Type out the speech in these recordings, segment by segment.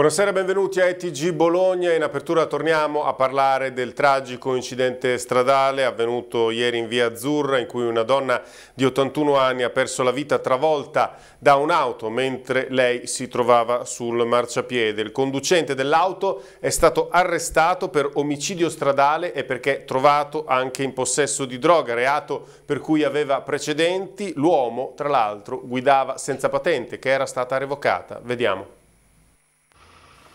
Buonasera, benvenuti a ETG Bologna. In apertura torniamo a parlare del tragico incidente stradale avvenuto ieri in via Azzurra in cui una donna di 81 anni ha perso la vita travolta da un'auto mentre lei si trovava sul marciapiede. Il conducente dell'auto è stato arrestato per omicidio stradale e perché trovato anche in possesso di droga, reato per cui aveva precedenti. L'uomo, tra l'altro, guidava senza patente che era stata revocata. Vediamo.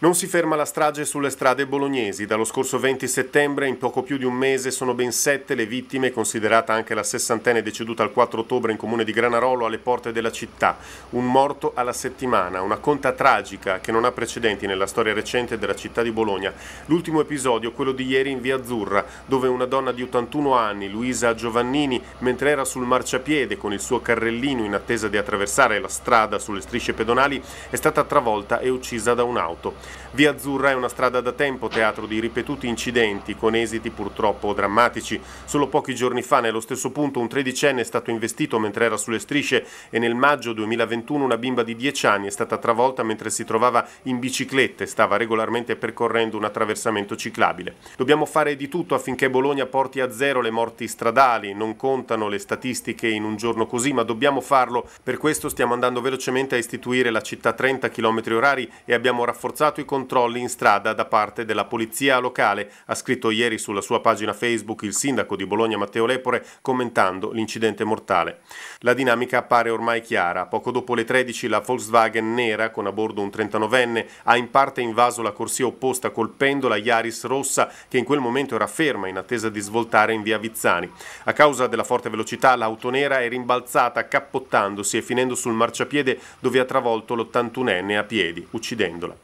Non si ferma la strage sulle strade bolognesi. Dallo scorso 20 settembre, in poco più di un mese, sono ben sette le vittime, considerata anche la sessantenne deceduta il 4 ottobre in comune di Granarolo alle porte della città. Un morto alla settimana, una conta tragica che non ha precedenti nella storia recente della città di Bologna. L'ultimo episodio, quello di ieri in via Azzurra, dove una donna di 81 anni, Luisa Giovannini, mentre era sul marciapiede con il suo carrellino in attesa di attraversare la strada sulle strisce pedonali, è stata travolta e uccisa da un'auto. Via Azzurra è una strada da tempo teatro di ripetuti incidenti con esiti purtroppo drammatici. Solo pochi giorni fa nello stesso punto un tredicenne è stato investito mentre era sulle strisce e nel maggio 2021 una bimba di 10 anni è stata travolta mentre si trovava in bicicletta e stava regolarmente percorrendo un attraversamento ciclabile. Dobbiamo fare di tutto affinché Bologna porti a zero le morti stradali, non contano le statistiche in un giorno così, ma dobbiamo farlo. Per questo stiamo andando velocemente a istituire la città 30 km orari e abbiamo rafforzato aumentato i controlli in strada da parte della polizia locale, ha scritto ieri sulla sua pagina Facebook il sindaco di Bologna Matteo Lepore commentando l'incidente mortale. La dinamica appare ormai chiara. Poco dopo le 13 la Volkswagen nera con a bordo un 39enne ha in parte invaso la corsia opposta colpendo la Yaris rossa che in quel momento era ferma in attesa di svoltare in via Vizzani. A causa della forte velocità l'auto nera è rimbalzata cappottandosi e finendo sul marciapiede dove ha travolto l'81enne a piedi, uccidendola.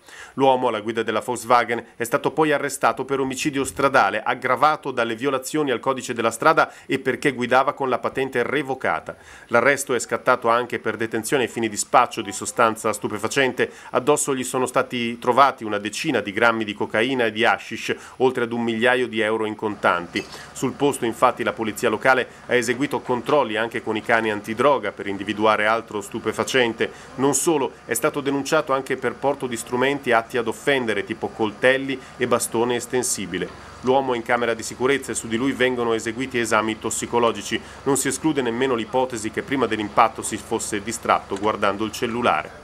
L'uomo alla guida della Volkswagen è stato poi arrestato per omicidio stradale aggravato dalle violazioni al codice della strada e perché guidava con la patente revocata. L'arresto è scattato anche per detenzione ai fini di spaccio di sostanza stupefacente. Addosso gli sono stati trovati una decina di grammi di cocaina e di hashish, oltre ad un migliaio di euro in contanti. Sul posto infatti la polizia locale ha eseguito controlli anche con i cani antidroga per individuare altro stupefacente. Non solo, è stato denunciato anche per porto di strumenti a atti ad offendere tipo coltelli e bastone estensibile. L'uomo è in camera di sicurezza e su di lui vengono eseguiti esami tossicologici. Non si esclude nemmeno l'ipotesi che prima dell'impatto si fosse distratto guardando il cellulare.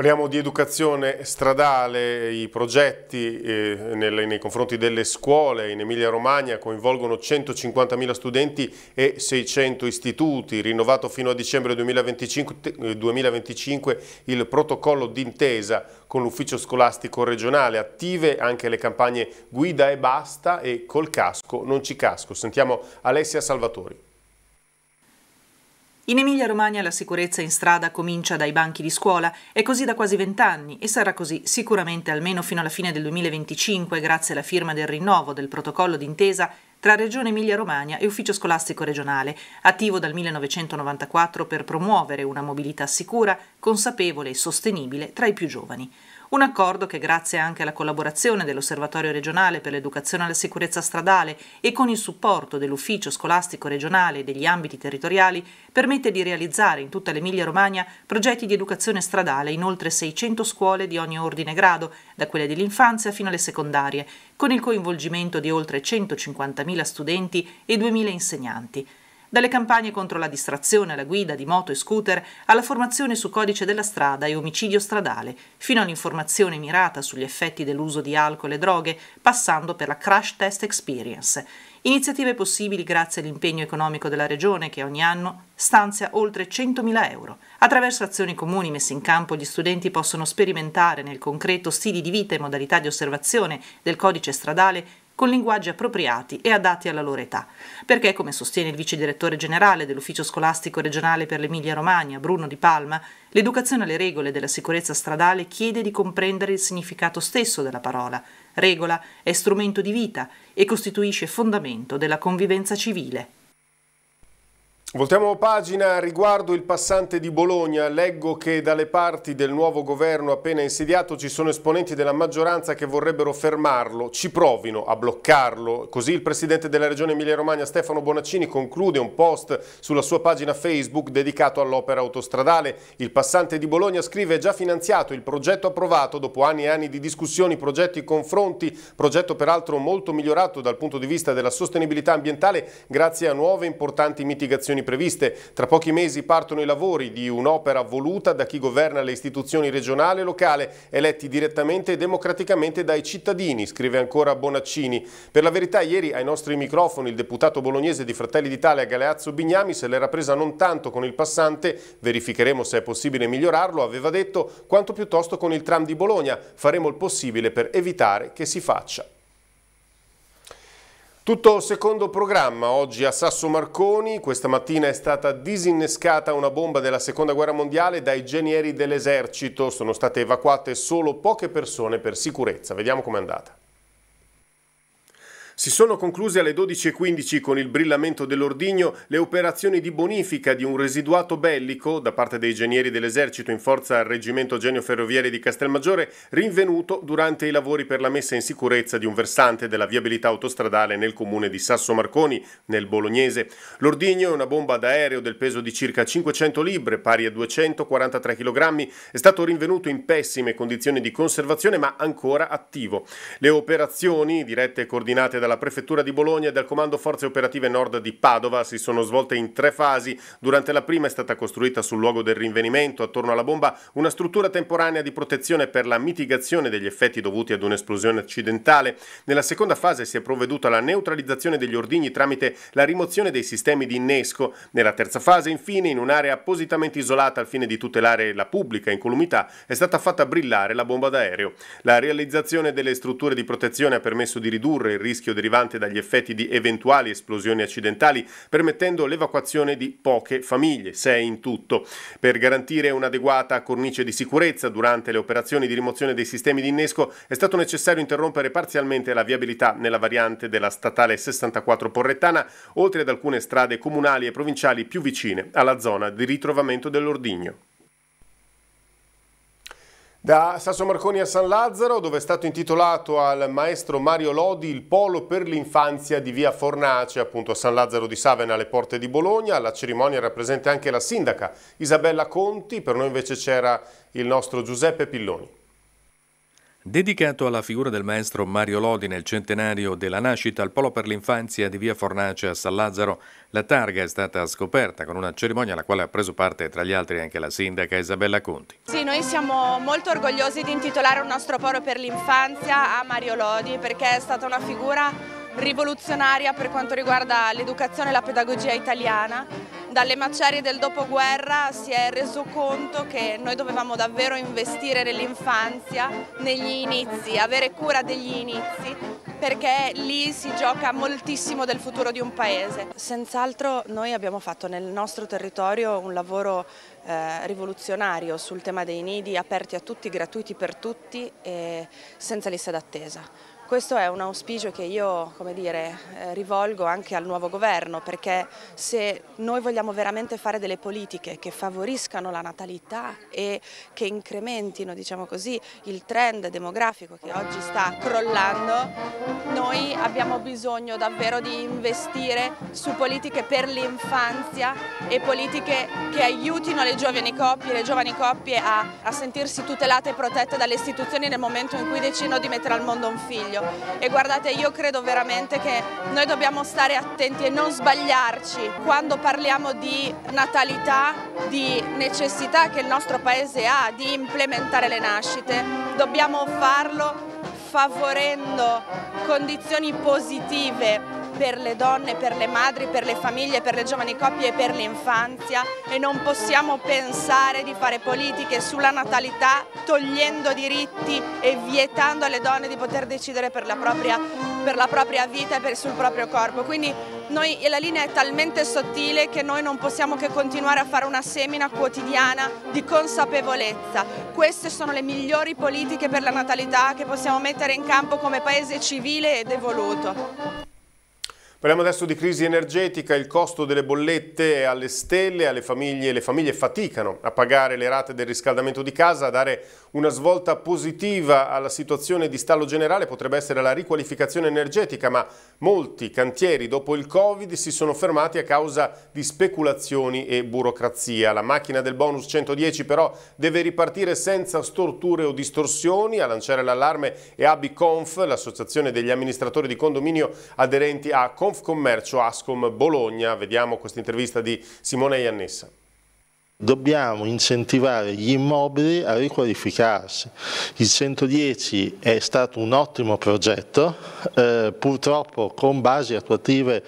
Parliamo di educazione stradale, i progetti eh, nel, nei confronti delle scuole in Emilia Romagna coinvolgono 150.000 studenti e 600 istituti, rinnovato fino a dicembre 2025, 2025 eh, il protocollo d'intesa con l'ufficio scolastico regionale, attive anche le campagne Guida e Basta e Col casco non ci casco. Sentiamo Alessia Salvatori. In Emilia-Romagna la sicurezza in strada comincia dai banchi di scuola, è così da quasi vent'anni e sarà così sicuramente almeno fino alla fine del 2025 grazie alla firma del rinnovo del protocollo d'intesa tra Regione Emilia-Romagna e Ufficio Scolastico Regionale, attivo dal 1994 per promuovere una mobilità sicura, consapevole e sostenibile tra i più giovani. Un accordo che grazie anche alla collaborazione dell'Osservatorio regionale per l'educazione alla sicurezza stradale e con il supporto dell'Ufficio scolastico regionale e degli ambiti territoriali permette di realizzare in tutta l'Emilia Romagna progetti di educazione stradale in oltre 600 scuole di ogni ordine e grado, da quelle dell'infanzia fino alle secondarie, con il coinvolgimento di oltre 150.000 studenti e 2.000 insegnanti dalle campagne contro la distrazione alla guida di moto e scooter alla formazione su codice della strada e omicidio stradale, fino all'informazione mirata sugli effetti dell'uso di alcol e droghe, passando per la Crash Test Experience, iniziative possibili grazie all'impegno economico della Regione che ogni anno stanzia oltre 100.000 euro. Attraverso azioni comuni messe in campo gli studenti possono sperimentare nel concreto stili di vita e modalità di osservazione del codice stradale con linguaggi appropriati e adatti alla loro età, perché, come sostiene il vice direttore generale dell'Ufficio scolastico regionale per l'Emilia-Romagna, Bruno Di Palma, l'educazione alle regole della sicurezza stradale chiede di comprendere il significato stesso della parola. Regola è strumento di vita e costituisce fondamento della convivenza civile. Voltiamo pagina riguardo il passante di Bologna. Leggo che dalle parti del nuovo governo appena insediato ci sono esponenti della maggioranza che vorrebbero fermarlo, ci provino a bloccarlo. Così il presidente della regione Emilia-Romagna Stefano Bonaccini conclude un post sulla sua pagina Facebook dedicato all'opera autostradale. Il passante di Bologna scrive è già finanziato il progetto approvato dopo anni e anni di discussioni, progetti e confronti, progetto peraltro molto migliorato dal punto di vista della sostenibilità ambientale grazie a nuove importanti mitigazioni elezioni previste. Tra pochi mesi partono i lavori di un'opera voluta da chi governa le istituzioni regionale e locale, eletti direttamente e democraticamente dai cittadini, scrive ancora Bonaccini. Per la verità, ieri ai nostri microfoni il deputato bolognese di Fratelli d'Italia Galeazzo Bignami se l'era presa non tanto con il passante, verificheremo se è possibile migliorarlo, aveva detto, quanto piuttosto con il tram di Bologna. Faremo il possibile per evitare che si faccia. Tutto secondo programma, oggi a Sasso Marconi, questa mattina è stata disinnescata una bomba della seconda guerra mondiale dai genieri dell'esercito, sono state evacuate solo poche persone per sicurezza, vediamo com'è andata. Si sono concluse alle 12.15 con il brillamento dell'ordigno le operazioni di bonifica di un residuato bellico da parte dei genieri dell'esercito in forza al reggimento genio ferrovieri di Castelmaggiore rinvenuto durante i lavori per la messa in sicurezza di un versante della viabilità autostradale nel comune di Sasso Marconi, nel Bolognese. L'ordigno è una bomba d'aereo del peso di circa 500 libbre, pari a 243 kg, è stato rinvenuto in pessime condizioni di conservazione ma ancora attivo. Le operazioni, dirette e coordinate dalla dalla Prefettura di Bologna e dal Comando Forze Operative Nord di Padova si sono svolte in tre fasi. Durante la prima è stata costruita sul luogo del rinvenimento, attorno alla bomba, una struttura temporanea di protezione per la mitigazione degli effetti dovuti ad un'esplosione accidentale. Nella seconda fase si è provveduta alla neutralizzazione degli ordigni tramite la rimozione dei sistemi di innesco. Nella terza fase, infine, in un'area appositamente isolata al fine di tutelare la pubblica incolumità, è stata fatta brillare la bomba d'aereo. La realizzazione delle strutture di protezione ha permesso di ridurre il rischio derivante dagli effetti di eventuali esplosioni accidentali, permettendo l'evacuazione di poche famiglie, sei in tutto. Per garantire un'adeguata cornice di sicurezza durante le operazioni di rimozione dei sistemi di innesco è stato necessario interrompere parzialmente la viabilità nella variante della statale 64 Porrettana, oltre ad alcune strade comunali e provinciali più vicine alla zona di ritrovamento dell'ordigno. Da Sasso Marconi a San Lazzaro, dove è stato intitolato al maestro Mario Lodi il polo per l'infanzia di via Fornace, appunto a San Lazzaro di Savena alle porte di Bologna. Alla cerimonia era presente anche la sindaca Isabella Conti, per noi invece c'era il nostro Giuseppe Pilloni. Dedicato alla figura del maestro Mario Lodi nel centenario della nascita al Polo per l'Infanzia di via Fornace a San Lazzaro, la targa è stata scoperta con una cerimonia alla quale ha preso parte tra gli altri anche la sindaca Isabella Conti. Sì, noi siamo molto orgogliosi di intitolare il nostro Polo per l'Infanzia a Mario Lodi perché è stata una figura rivoluzionaria per quanto riguarda l'educazione e la pedagogia italiana dalle macerie del dopoguerra si è reso conto che noi dovevamo davvero investire nell'infanzia, negli inizi, avere cura degli inizi perché lì si gioca moltissimo del futuro di un paese. Senz'altro noi abbiamo fatto nel nostro territorio un lavoro eh, rivoluzionario sul tema dei nidi aperti a tutti, gratuiti per tutti e senza lista d'attesa. Questo è un auspicio che io dire, eh, rivolgo anche al nuovo governo perché se noi vogliamo veramente fare delle politiche che favoriscano la natalità e che incrementino diciamo così, il trend demografico che oggi sta crollando, noi abbiamo bisogno davvero di investire su politiche per l'infanzia e politiche che aiutino le giovani coppie, le giovani coppie a, a sentirsi tutelate e protette dalle istituzioni nel momento in cui decidono di mettere al mondo un figlio territorio e guardate io credo veramente che noi dobbiamo stare attenti e non sbagliarci quando parliamo di natalità, di necessità che il nostro paese ha di implementare le nascite, dobbiamo farlo favorendo condizioni positive per le donne, per le madri, per le famiglie, per le giovani coppie e per l'infanzia e non possiamo pensare di fare politiche sulla natalità togliendo diritti e vietando alle donne di poter decidere per la propria, per la propria vita e per, sul proprio corpo. Quindi noi, la linea è talmente sottile che noi non possiamo che continuare a fare una semina quotidiana di consapevolezza. Queste sono le migliori politiche per la natalità che possiamo mettere in campo come paese civile ed evoluto. Parliamo adesso di crisi energetica, il costo delle bollette è alle stelle, alle famiglie, le famiglie faticano a pagare le rate del riscaldamento di casa, a dare una svolta positiva alla situazione di stallo generale potrebbe essere la riqualificazione energetica, ma molti cantieri dopo il Covid si sono fermati a causa di speculazioni e burocrazia. La macchina del bonus 110 però deve ripartire senza storture o distorsioni, a lanciare l'allarme è Abiconf, l'associazione degli amministratori di condominio aderenti a Conf Confcommercio Ascom Bologna. Vediamo questa intervista di Simone Iannessa dobbiamo incentivare gli immobili a riqualificarsi. Il 110 è stato un ottimo progetto, eh, purtroppo con basi attuative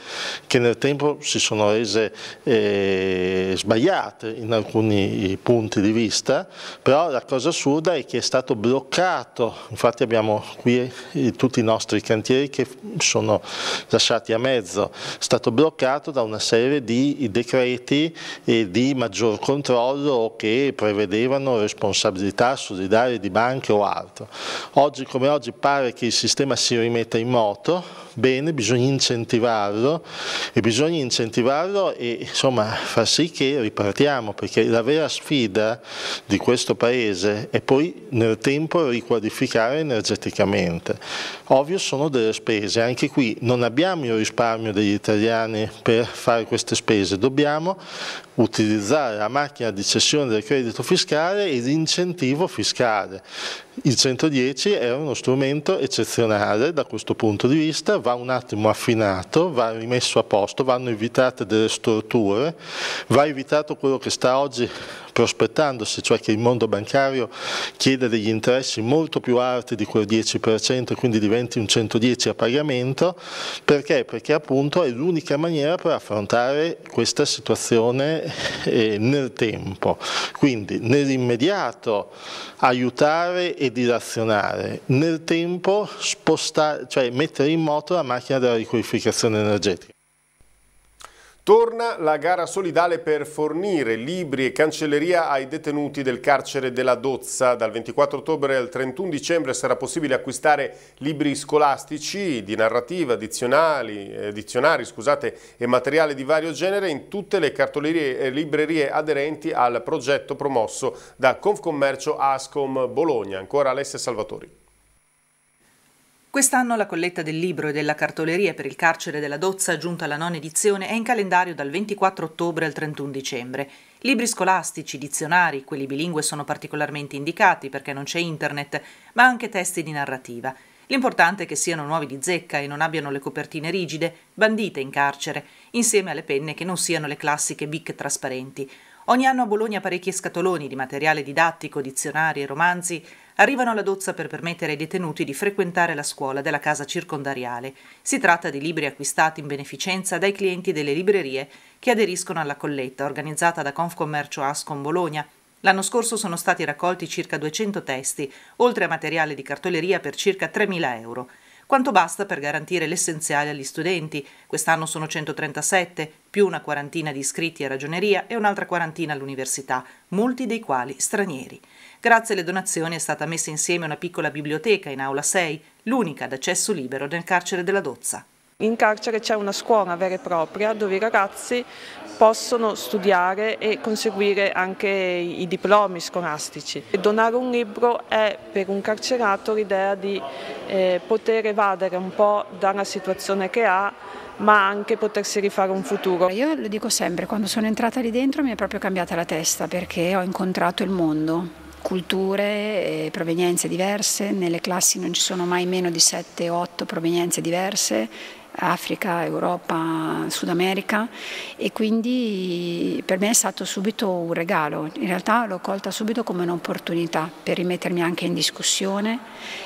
che nel tempo si sono rese eh, sbagliate in alcuni eh, punti di vista, però la cosa assurda è che è stato bloccato, infatti abbiamo qui eh, tutti i nostri cantieri che sono lasciati a mezzo, è stato bloccato da una serie di decreti e di maggior controllo controllo che prevedevano responsabilità solidarie di banche o altro. Oggi come oggi pare che il sistema si rimetta in moto, bene, bisogna incentivarlo e bisogna incentivarlo e insomma far sì che ripartiamo, perché la vera sfida di questo Paese è poi nel tempo riqualificare energeticamente. Ovvio sono delle spese, anche qui non abbiamo il risparmio degli italiani per fare queste spese, dobbiamo utilizzare la macchina di cessione del credito fiscale e l'incentivo fiscale. Il 110 è uno strumento eccezionale da questo punto di vista, va un attimo affinato, va rimesso a posto, vanno evitate delle storture, va evitato quello che sta oggi prospettandosi, cioè che il mondo bancario chieda degli interessi molto più alti di quel 10%, e quindi diventi un 110 a pagamento, perché? Perché appunto è l'unica maniera per affrontare questa situazione eh, nel tempo, quindi nell'immediato aiutare e dilazionare, nel tempo spostare, cioè mettere in moto la macchina della riqualificazione energetica. Torna la gara solidale per fornire libri e cancelleria ai detenuti del carcere della Dozza. Dal 24 ottobre al 31 dicembre sarà possibile acquistare libri scolastici di narrativa, eh, dizionari scusate, e materiale di vario genere in tutte le cartolerie e librerie aderenti al progetto promosso da Confcommercio Ascom Bologna. Ancora Alessia Salvatori. Quest'anno la colletta del libro e della cartoleria per il carcere della Dozza, giunta alla nona edizione, è in calendario dal 24 ottobre al 31 dicembre. Libri scolastici, dizionari, quelli bilingue sono particolarmente indicati perché non c'è internet, ma anche testi di narrativa. L'importante è che siano nuovi di zecca e non abbiano le copertine rigide, bandite in carcere, insieme alle penne che non siano le classiche bic trasparenti. Ogni anno a Bologna parecchi scatoloni di materiale didattico, dizionari e romanzi arrivano alla dozza per permettere ai detenuti di frequentare la scuola della casa circondariale. Si tratta di libri acquistati in beneficenza dai clienti delle librerie che aderiscono alla colletta organizzata da Confcommercio Ascom Bologna L'anno scorso sono stati raccolti circa 200 testi, oltre a materiale di cartoleria per circa 3.000 euro quanto basta per garantire l'essenziale agli studenti. Quest'anno sono 137, più una quarantina di iscritti a ragioneria e un'altra quarantina all'università, molti dei quali stranieri. Grazie alle donazioni è stata messa insieme una piccola biblioteca in aula 6, l'unica ad accesso libero nel carcere della Dozza. In carcere c'è una scuola vera e propria dove i ragazzi possono studiare e conseguire anche i diplomi scolastici. Donare un libro è per un carcerato l'idea di eh, poter evadere un po' dalla situazione che ha ma anche potersi rifare un futuro. Io lo dico sempre, quando sono entrata lì dentro mi è proprio cambiata la testa perché ho incontrato il mondo, culture e provenienze diverse, nelle classi non ci sono mai meno di 7-8 provenienze diverse Africa, Europa, Sud America e quindi per me è stato subito un regalo, in realtà l'ho colta subito come un'opportunità per rimettermi anche in discussione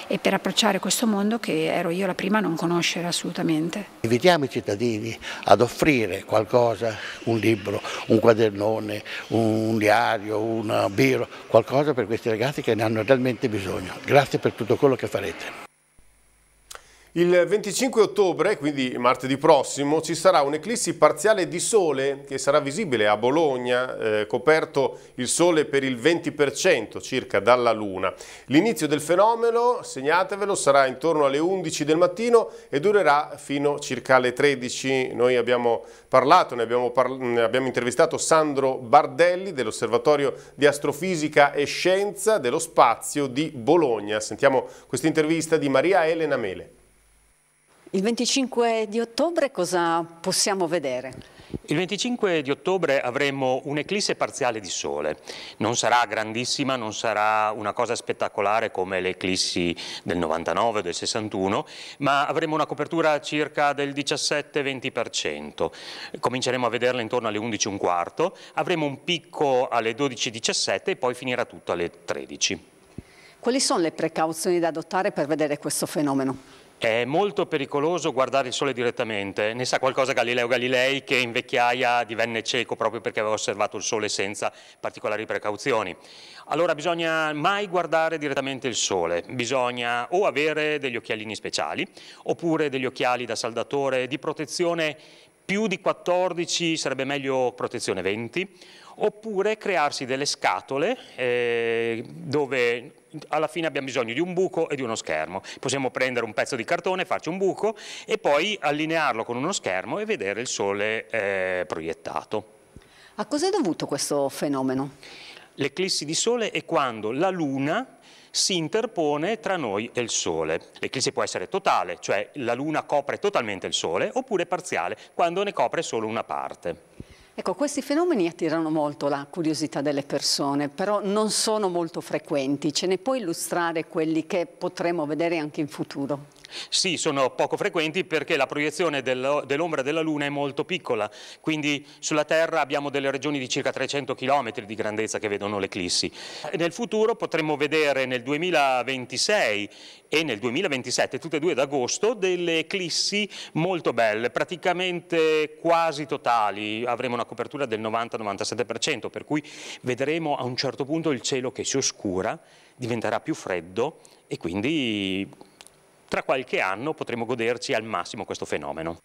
e per approcciare questo mondo che ero io la prima a non conoscere assolutamente. Invitiamo i cittadini ad offrire qualcosa, un libro, un quadernone, un diario, un birro, qualcosa per questi ragazzi che ne hanno realmente bisogno. Grazie per tutto quello che farete. Il 25 ottobre, quindi martedì prossimo, ci sarà un'eclissi parziale di sole che sarà visibile a Bologna, eh, coperto il sole per il 20% circa dalla luna. L'inizio del fenomeno, segnatevelo, sarà intorno alle 11 del mattino e durerà fino circa alle 13. Noi abbiamo parlato, ne abbiamo, par ne abbiamo intervistato Sandro Bardelli dell'Osservatorio di Astrofisica e Scienza dello Spazio di Bologna. Sentiamo questa intervista di Maria Elena Mele. Il 25 di ottobre cosa possiamo vedere? Il 25 di ottobre avremo un'eclisse parziale di sole, non sarà grandissima, non sarà una cosa spettacolare come le eclissi del 99, o del 61, ma avremo una copertura circa del 17-20%, cominceremo a vederla intorno alle 11.15, avremo un picco alle 12.17 e poi finirà tutto alle 13. Quali sono le precauzioni da adottare per vedere questo fenomeno? È molto pericoloso guardare il Sole direttamente, ne sa qualcosa Galileo Galilei che in vecchiaia divenne cieco proprio perché aveva osservato il Sole senza particolari precauzioni. Allora bisogna mai guardare direttamente il Sole, bisogna o avere degli occhialini speciali oppure degli occhiali da saldatore di protezione più di 14, sarebbe meglio protezione 20, oppure crearsi delle scatole eh, dove alla fine abbiamo bisogno di un buco e di uno schermo. Possiamo prendere un pezzo di cartone, farci un buco e poi allinearlo con uno schermo e vedere il sole eh, proiettato. A cosa è dovuto questo fenomeno? L'eclissi di sole è quando la luna si interpone tra noi e il Sole. L'eclissi può essere totale, cioè la Luna copre totalmente il Sole, oppure parziale, quando ne copre solo una parte. Ecco, questi fenomeni attirano molto la curiosità delle persone, però non sono molto frequenti. Ce ne puoi illustrare quelli che potremo vedere anche in futuro? Sì, sono poco frequenti perché la proiezione dell'ombra della Luna è molto piccola, quindi sulla Terra abbiamo delle regioni di circa 300 km di grandezza che vedono l'eclissi. Nel futuro potremmo vedere nel 2026 e nel 2027, tutte e due d'agosto, delle eclissi molto belle, praticamente quasi totali, avremo una copertura del 90-97%, per cui vedremo a un certo punto il cielo che si oscura, diventerà più freddo e quindi tra qualche anno potremo goderci al massimo questo fenomeno.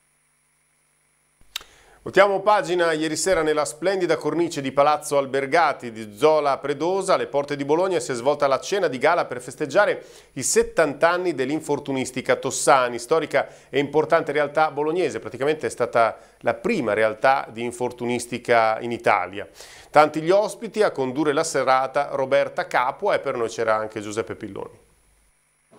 Votiamo pagina ieri sera nella splendida cornice di Palazzo Albergati di Zola Predosa, alle porte di Bologna si è svolta la cena di gala per festeggiare i 70 anni dell'infortunistica Tossani, storica e importante realtà bolognese, praticamente è stata la prima realtà di infortunistica in Italia. Tanti gli ospiti a condurre la serata Roberta Capua e per noi c'era anche Giuseppe Pilloni.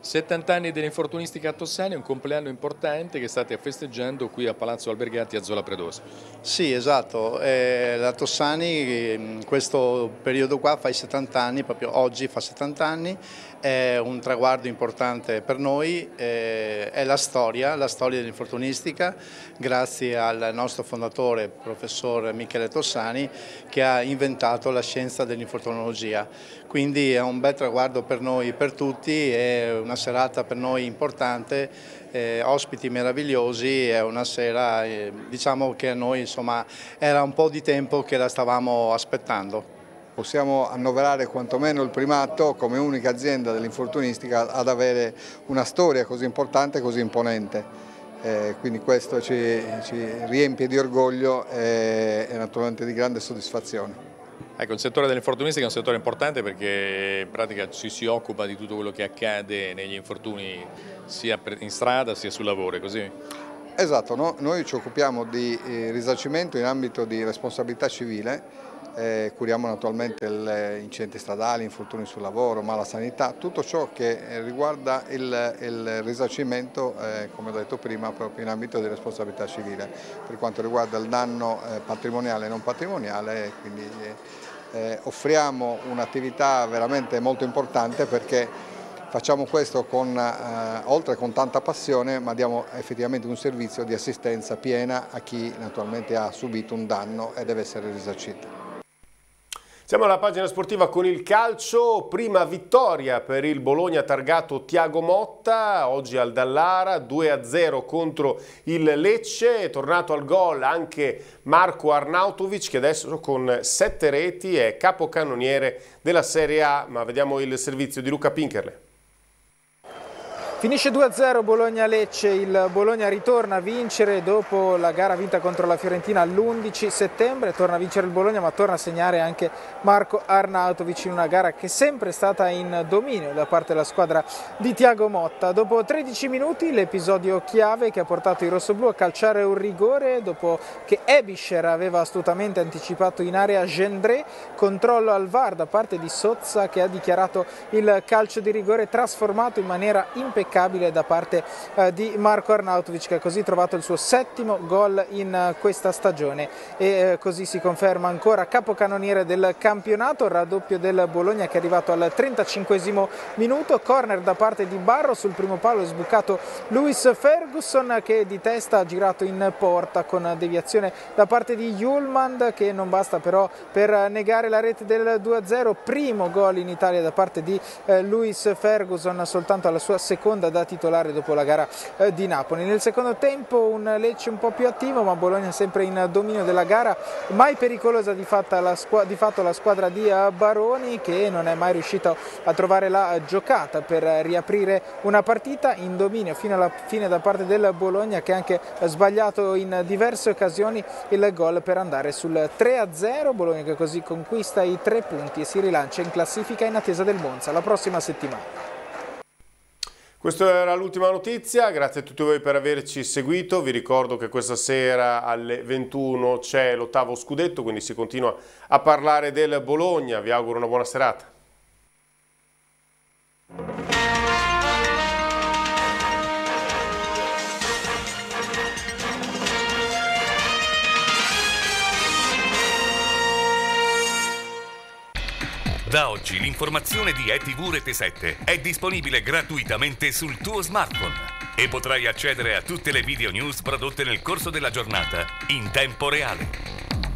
70 anni dell'infortunistica Tossani, un compleanno importante che state festeggiando qui a Palazzo Albergati a Zola Predosa. Sì, esatto. Eh, la Tossani in mm, questo periodo qua fa i 70 anni, proprio oggi fa 70 anni è un traguardo importante per noi, eh, è la storia, la storia dell'infortunistica, grazie al nostro fondatore, professor Michele Tossani, che ha inventato la scienza dell'infortunologia. Quindi è un bel traguardo per noi, per tutti, è una serata per noi importante, eh, ospiti meravigliosi, è una sera, eh, diciamo che a noi insomma, era un po' di tempo che la stavamo aspettando possiamo annoverare quantomeno il primato come unica azienda dell'infortunistica ad avere una storia così importante e così imponente. Eh, quindi questo ci, ci, riempie di orgoglio e, e naturalmente di grande soddisfazione. Ecco, il settore dell'infortunistica è un settore importante perché in pratica ci si occupa di tutto quello che accade negli infortuni sia in strada sia sul lavoro, così? Esatto, no? noi ci occupiamo di eh, risarcimento in ambito di responsabilità civile eh, curiamo naturalmente gli eh, incidenti stradali, infortuni sul lavoro, mala sanità, tutto ciò che eh, riguarda il, il risarcimento, eh, come ho detto prima, proprio in ambito di responsabilità civile, per quanto riguarda il danno eh, patrimoniale e non patrimoniale, quindi eh, offriamo un'attività veramente molto importante perché facciamo questo con, eh, oltre con tanta passione ma diamo effettivamente un servizio di assistenza piena a chi naturalmente ha subito un danno e deve essere risarcito. Siamo alla pagina sportiva con il calcio, prima vittoria per il Bologna targato Tiago Motta, oggi al Dallara, 2-0 contro il Lecce, è tornato al gol anche Marco Arnautovic che adesso con 7 reti è capocannoniere della Serie A, ma vediamo il servizio di Luca Pinkerle. Finisce 2-0 Bologna-Lecce, il Bologna ritorna a vincere dopo la gara vinta contro la Fiorentina l'11 settembre, torna a vincere il Bologna ma torna a segnare anche Marco Arnautovic in una gara che è sempre stata in dominio da parte della squadra di Tiago Motta. Dopo 13 minuti l'episodio chiave che ha portato i rossoblù a calciare un rigore dopo che Ebischer aveva astutamente anticipato in area Gendré, controllo al VAR da parte di Sozza che ha dichiarato il calcio di rigore trasformato in maniera impeccabile impeccabile da parte eh, di Marco Arnautovic che ha così trovato il suo settimo gol in eh, questa stagione e eh, così si conferma ancora capocannoniere del campionato, raddoppio del Bologna che è arrivato al 35 minuto, corner da parte di Barro, sul primo palo è sbucato Luis Ferguson che di testa ha girato in porta con deviazione da parte di Julmand che non basta però per negare la rete del 2-0, primo gol in Italia da parte di Luis Ferguson soltanto alla sua seconda Miranda da titolare dopo la gara eh, di Napoli. Nel secondo tempo un Lecce un po' più attivo ma Bologna sempre in dominio della gara, mai pericolosa di, la di fatto la squadra di eh, Baroni che non è mai riuscita a trovare la giocata per riaprire una partita in dominio fino alla fine da parte del Bologna che ha anche sbagliato in diverse occasioni il gol per andare sul 3-0. Bologna che così conquista i tre punti e si rilancia in classifica in attesa del Monza la prossima settimana. Questa era l'ultima notizia, grazie a tutti voi per averci seguito, vi ricordo che questa sera alle 21 c'è l'ottavo scudetto, quindi si continua a parlare del Bologna, vi auguro una buona serata. Da oggi l'informazione di ETV Rete 7 è disponibile gratuitamente sul tuo smartphone e potrai accedere a tutte le video news prodotte nel corso della giornata in tempo reale.